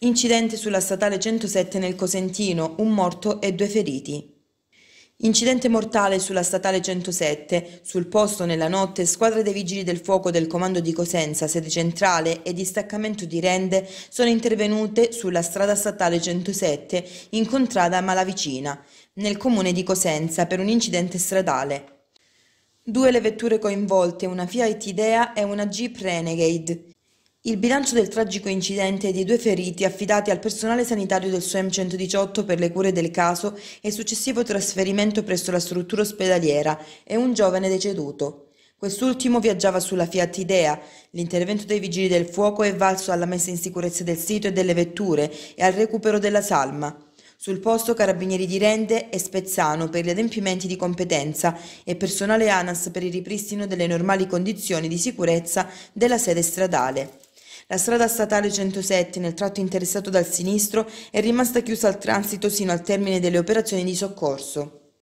Incidente sulla statale 107 nel Cosentino, un morto e due feriti. Incidente mortale sulla statale 107. Sul posto nella notte squadre dei vigili del fuoco del comando di Cosenza, sede centrale e distaccamento di Rende sono intervenute sulla strada statale 107 incontrata a Malavicina, nel comune di Cosenza, per un incidente stradale. Due le vetture coinvolte, una Fiat Idea e una Jeep Renegade. Il bilancio del tragico incidente e dei due feriti affidati al personale sanitario del SUEM 118 per le cure del caso e successivo trasferimento presso la struttura ospedaliera è un giovane deceduto. Quest'ultimo viaggiava sulla Fiat Idea. L'intervento dei vigili del fuoco è valso alla messa in sicurezza del sito e delle vetture e al recupero della salma. Sul posto carabinieri di Rende e Spezzano per gli adempimenti di competenza e personale ANAS per il ripristino delle normali condizioni di sicurezza della sede stradale. La strada statale 107 nel tratto interessato dal sinistro è rimasta chiusa al transito sino al termine delle operazioni di soccorso.